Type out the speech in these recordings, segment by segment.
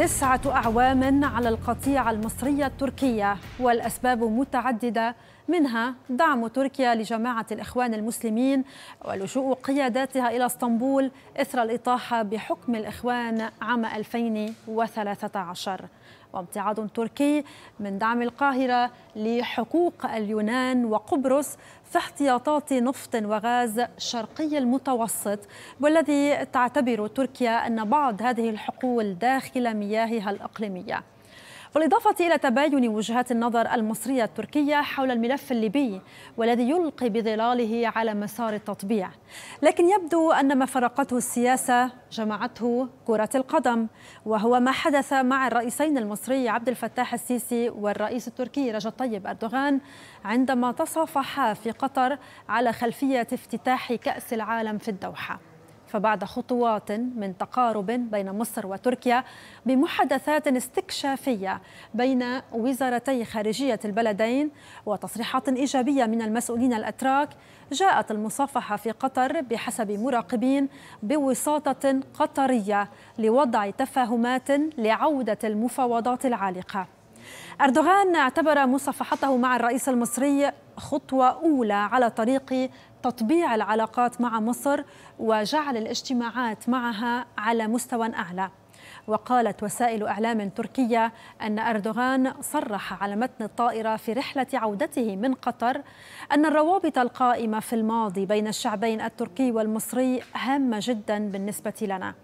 تسعة أعوام على القطيعة المصرية التركية والأسباب متعددة منها دعم تركيا لجماعة الإخوان المسلمين ولجوء قياداتها إلى اسطنبول إثر الإطاحة بحكم الإخوان عام 2013 وامتعاض تركي من دعم القاهرة لحقوق اليونان وقبرص في احتياطات نفط وغاز شرقي المتوسط والذي تعتبر تركيا أن بعض هذه الحقول داخل مياهها الإقليمية بالإضافة إلى تباين وجهات النظر المصرية التركية حول الملف الليبي والذي يلقي بظلاله على مسار التطبيع لكن يبدو أن ما فرقته السياسة جمعته كرة القدم وهو ما حدث مع الرئيسين المصري عبد الفتاح السيسي والرئيس التركي رجب طيب أردوغان عندما تصافحا في قطر على خلفية افتتاح كأس العالم في الدوحة فبعد خطوات من تقارب بين مصر وتركيا بمحادثات استكشافيه بين وزارتي خارجيه البلدين وتصريحات ايجابيه من المسؤولين الاتراك جاءت المصافحه في قطر بحسب مراقبين بوساطه قطريه لوضع تفاهمات لعوده المفاوضات العالقه أردوغان اعتبر مصافحته مع الرئيس المصري خطوة أولى على طريق تطبيع العلاقات مع مصر وجعل الاجتماعات معها على مستوى أعلى وقالت وسائل اعلام تركيه ان اردوغان صرح على متن الطائره في رحله عودته من قطر ان الروابط القائمه في الماضي بين الشعبين التركي والمصري هامه جدا بالنسبه لنا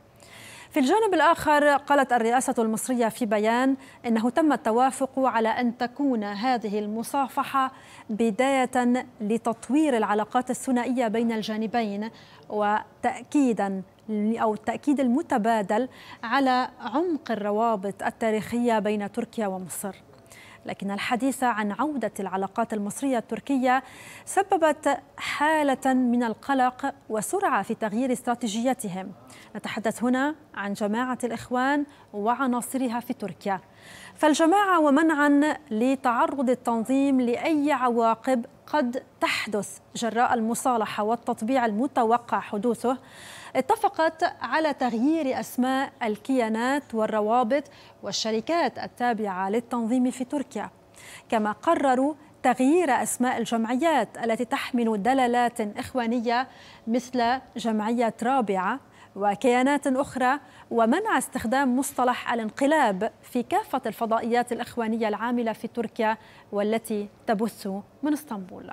في الجانب الآخر قالت الرئاسة المصرية في بيان أنه تم التوافق على أن تكون هذه المصافحة بداية لتطوير العلاقات الثنائية بين الجانبين وتأكيدا أو التأكيد المتبادل على عمق الروابط التاريخية بين تركيا ومصر لكن الحديث عن عودة العلاقات المصرية التركية سببت حالة من القلق وسرعة في تغيير استراتيجيتهم نتحدث هنا عن جماعة الإخوان وعناصرها في تركيا فالجماعة ومنعا لتعرض التنظيم لأي عواقب قد تحدث جراء المصالحة والتطبيع المتوقع حدوثه اتفقت على تغيير أسماء الكيانات والروابط والشركات التابعة للتنظيم في تركيا كما قرروا تغيير أسماء الجمعيات التي تحمل دلالات إخوانية مثل جمعية رابعة وكيانات أخرى ومنع استخدام مصطلح الانقلاب في كافة الفضائيات الإخوانية العاملة في تركيا والتي تبث من اسطنبول